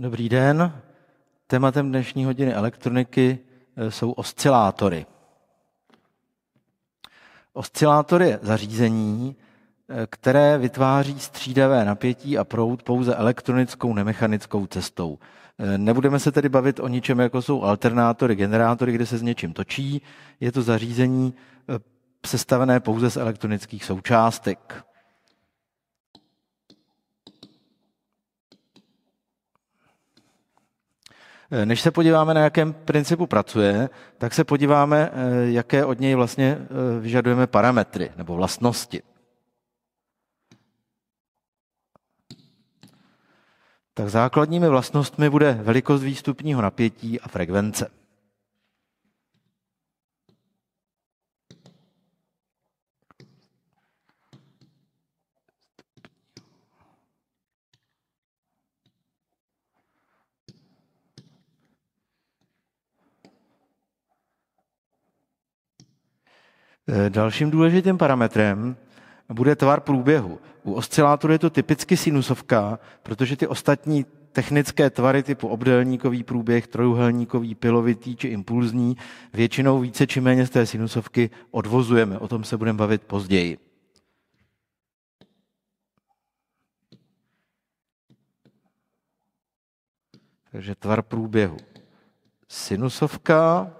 Dobrý den. Tématem dnešní hodiny elektroniky eh, jsou oscilátory. Oscilátor je zařízení, eh, které vytváří střídavé napětí a proud pouze elektronickou nemechanickou cestou. Eh, nebudeme se tedy bavit o ničem, jako jsou alternátory, generátory, kde se s něčím točí. Je to zařízení sestavené pouze z elektronických součástek. Eh, než se podíváme, na jakém principu pracuje, tak se podíváme, eh, jaké od něj vlastně eh, vyžadujeme parametry nebo vlastnosti. Tak základními vlastnostmi bude velikost výstupního napětí a frekvence. Eh, dalším důležitým parametrem bude tvar průběhu. U oscilátoru je to typicky sinusovka, protože ty ostatní technické tvary typu obdélníkový průběh, trojuhelníkový, pilovitý či impulzní většinou více či méně z té sinusovky odvozujeme. O tom se budeme bavit později. Takže tvar průběhu. Sinusovka,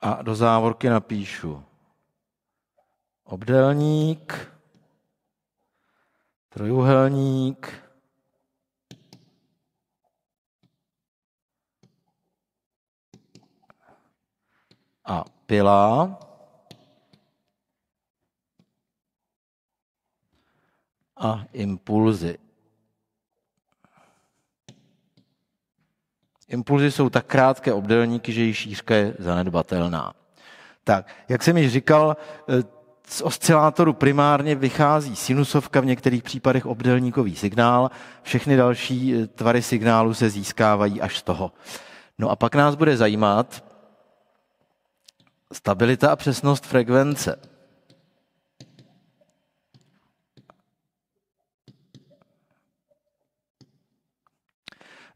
a do závorky napíšu obdelník, trojuhelník, a pila. A impulzy. Impulzy jsou tak krátké obdélníky, že jejich šířka je zanedbatelná. Tak, jak jsem již říkal, e, z oscilátoru primárně vychází sinusovka, v některých případech obdélníkový signál, všechny další e, tvary signálu se získávají až z toho. No a pak nás bude zajímat stabilita a přesnost frekvence.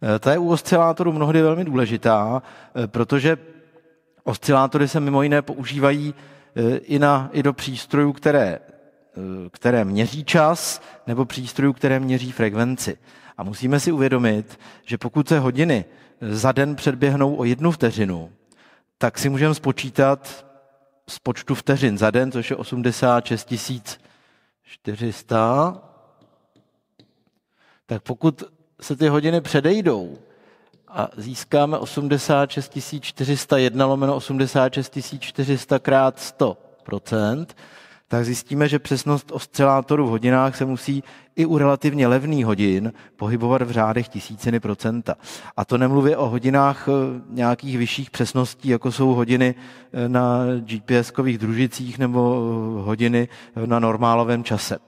Eh, ta je u oscilátorů mnohdy velmi důležitá, eh, protože oscilátory se mimo jiné používají eh, i, na, i do přístrojů, které, které měří čas, nebo přístrojů, které měří frekvenci. A musíme si uvědomit, že pokud se hodiny za den předběhnou o jednu vteřinu, tak si můžeme spočítat z počtu vteřin za den, což je 86 400. Tak pokud se ty hodiny předejdou a získáme 86 401 lomeno 86 400 krát 100 tak zjistíme, že přesnost oscilátoru v hodinách se musí i u relativně levných hodin pohybovat v řádech tisíciny procenta. A to nemluvě o hodinách eh, nějakých vyšších přesností, jako jsou hodiny eh, na GPS-kových družicích nebo eh, hodiny na normálovém čase.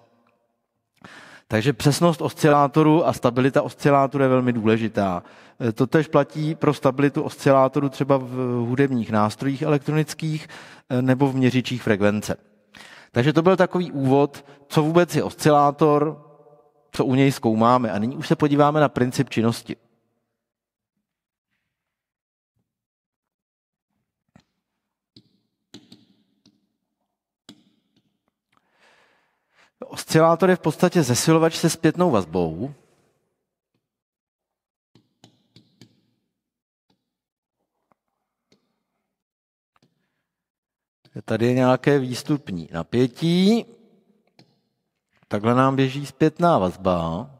Takže přesnost oscilátoru a stabilita oscilátoru je velmi důležitá. E, to tež platí pro stabilitu oscilátoru třeba v hudebních nástrojích elektronických e, nebo v měřičích frekvence. Takže to byl takový úvod, co vůbec je oscilátor, co u něj zkoumáme. A nyní už se podíváme na princip činnosti. oscilátor je v podstatě zesilovač se zpětnou vazbou. Tady je nějaké výstupní napětí. Takhle nám běží zpětná vazba.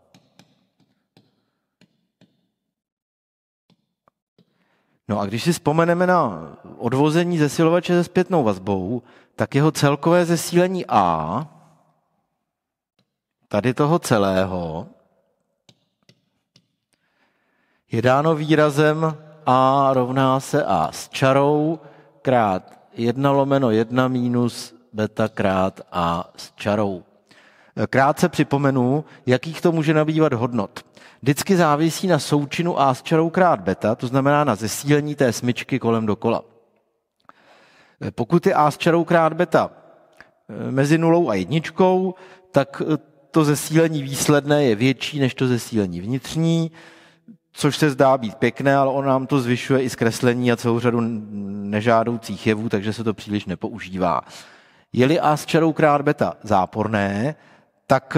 No a když si vzpomeneme na odvození zesilovače se zpětnou vazbou, tak jeho celkové zesílení A tady toho celého je dáno výrazem a rovná se a s čarou krát 1 lomeno 1 minus beta krát a s čarou. Krátce připomenu, jakých to může nabývat hodnot. Vždycky závisí na součinu a s čarou krát beta, to znamená na zesílení té smyčky kolem dokola. Pokud je a s čarou krát beta mezi nulou a jedničkou, tak to zesílení výsledné je větší než to zesílení vnitřní, což se zdá být pěkné, ale on nám to zvyšuje i zkreslení a celou řadu nežádoucích jevů, takže se to příliš nepoužívá. Je-li A s čarou krát beta záporné, tak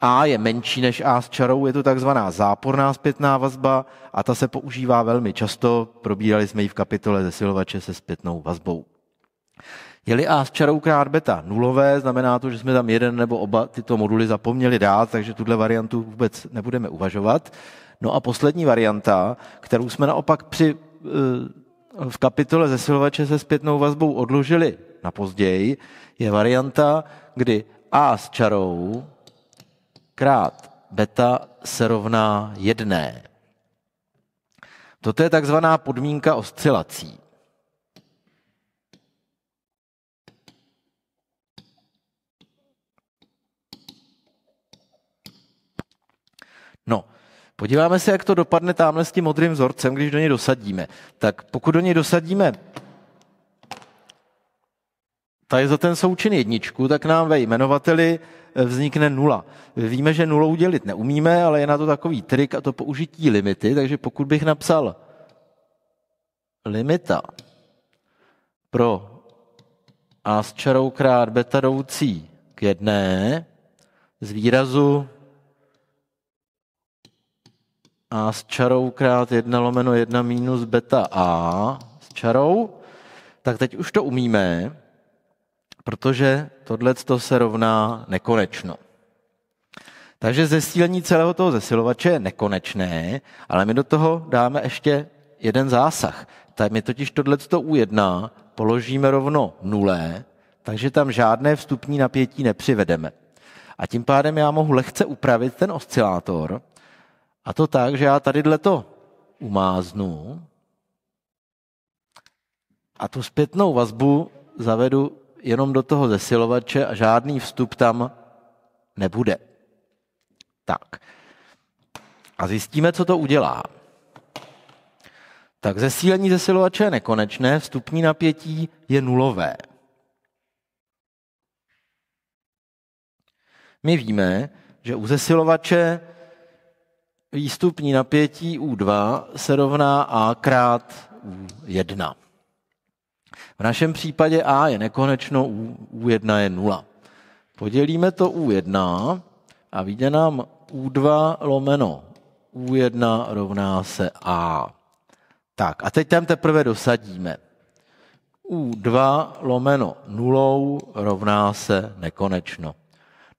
a je menší než A s čarou, je to takzvaná záporná zpětná vazba a ta se používá velmi často, probírali jsme ji v kapitole zesilovače se zpětnou vazbou. Je-li A s čarou krát beta nulové, znamená to, že jsme tam jeden nebo oba tyto moduly zapomněli dát, takže tuhle variantu vůbec nebudeme uvažovat. No a poslední varianta, kterou jsme naopak při, eh, v kapitole zesilovače se zpětnou vazbou odložili na později, je varianta, kdy A s čarou krát beta se rovná jedné. Toto je takzvaná podmínka oscilací. No, podíváme se, jak to dopadne tamhle s tím modrým vzorcem, když do něj dosadíme. Tak pokud do něj dosadíme tady za ten součin jedničku, tak nám ve jmenovateli eh, vznikne nula. Víme, že nulou udělit neumíme, ale je na to takový trik a to použití limity, takže pokud bych napsal limita pro a s čarou krát beta k jedné z výrazu a s čarou krát 1 lomeno 1 minus beta a s čarou, tak teď už to umíme, protože tohle se rovná nekonečno. Takže zesílení celého toho zesilovače je nekonečné, ale my do toho dáme ještě jeden zásah. Tak my totiž to U1 položíme rovno nulé, takže tam žádné vstupní napětí nepřivedeme. A tím pádem já mohu lehce upravit ten oscilátor, a to tak, že já tady to umáznu a tu zpětnou vazbu zavedu jenom do toho zesilovače a žádný vstup tam nebude. Tak. A zjistíme, co to udělá. Tak zesílení zesilovače je nekonečné, vstupní napětí je nulové. My víme, že u zesilovače výstupní napětí U2 se rovná A krát U1. V našem případě A je nekonečno, U1 je 0. Podělíme to U1 a vyjde nám U2 lomeno U1 rovná se A. Tak a teď tam teprve dosadíme. U2 lomeno nulou rovná se nekonečno.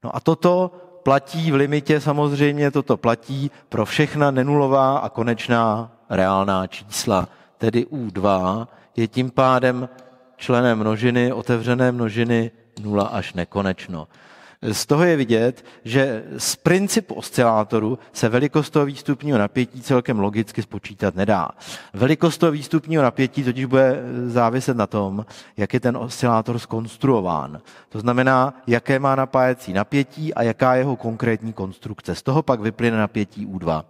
No a toto platí v limitě samozřejmě, toto platí pro všechna nenulová a konečná reálná čísla. Tedy U2 je tím pádem členem množiny, otevřené množiny 0 až nekonečno. Z toho je vidět, že z principu oscilátoru se velikost toho výstupního napětí celkem logicky spočítat nedá. Velikost toho výstupního napětí totiž bude záviset na tom, jak je ten oscilátor skonstruován. To znamená, jaké má napájecí napětí a jaká jeho konkrétní konstrukce. Z toho pak vyplyne napětí U2.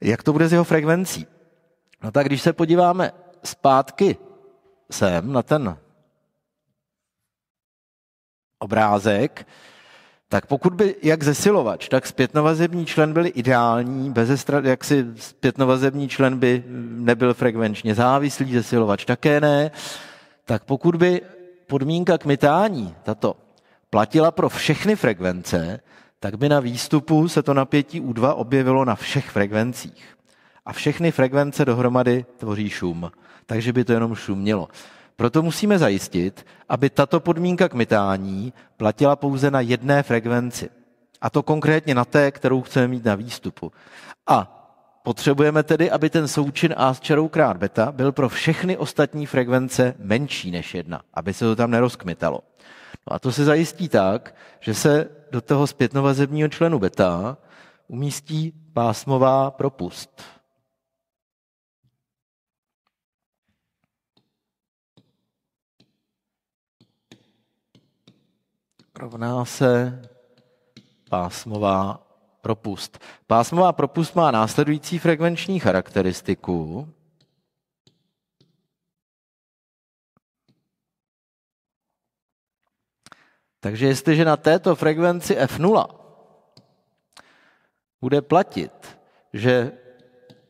Jak to bude s jeho frekvencí? No tak když se podíváme zpátky sem na ten obrázek, tak pokud by jak zesilovač, tak zpětnovazební člen byly ideální, bez estra, jak si zpětnovazební člen by nebyl frekvenčně závislý, zesilovač také ne, tak pokud by podmínka k mytání, tato, platila pro všechny frekvence, tak by na výstupu se to napětí U2 objevilo na všech frekvencích. A všechny frekvence dohromady tvoří šum, takže by to jenom šumělo. Proto musíme zajistit, aby tato podmínka k mytání platila pouze na jedné frekvenci. A to konkrétně na té, kterou chceme mít na výstupu. A potřebujeme tedy, aby ten součin A s čarou krát beta byl pro všechny ostatní frekvence menší než jedna, aby se to tam nerozkmitalo. No a to se zajistí tak, že se do toho zpětnovazebního členu beta umístí pásmová propust. rovná se pásmová propust. Pásmová propust má následující frekvenční charakteristiku. Takže jestliže na této frekvenci F0 bude platit, že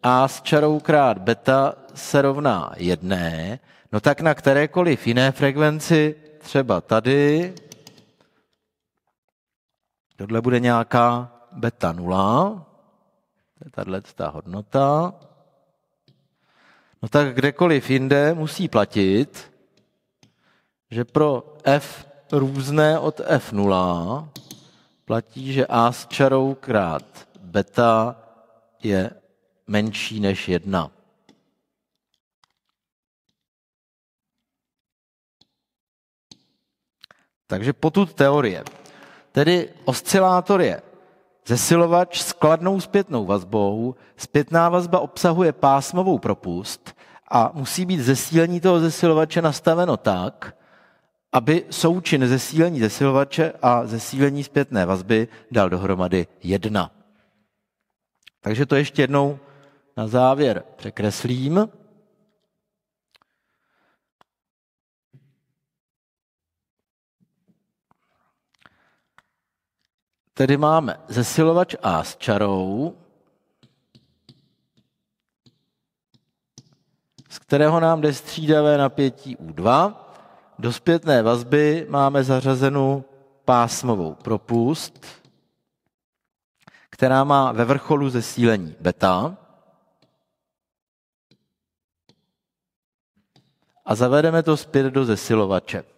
A s čarou krát beta se rovná jedné, no tak na kterékoliv jiné frekvenci, třeba tady, Tohle bude nějaká beta nula, to je tahle ta hodnota. No tak kdekoliv jinde musí platit, že pro f různé od f0 platí, že a s čarou krát beta je menší než 1. Takže potud teorie. Tedy oscilátor je zesilovač s kladnou zpětnou vazbou, zpětná vazba obsahuje pásmovou propust a musí být zesílení toho zesilovače nastaveno tak, aby součin zesílení zesilovače a zesílení zpětné vazby dal dohromady jedna. Takže to ještě jednou na závěr překreslím. Tedy máme zesilovač A s čarou, z kterého nám jde střídavé napětí U2. Do zpětné vazby máme zařazenou pásmovou propust, která má ve vrcholu zesílení beta. A zavedeme to zpět do zesilovače.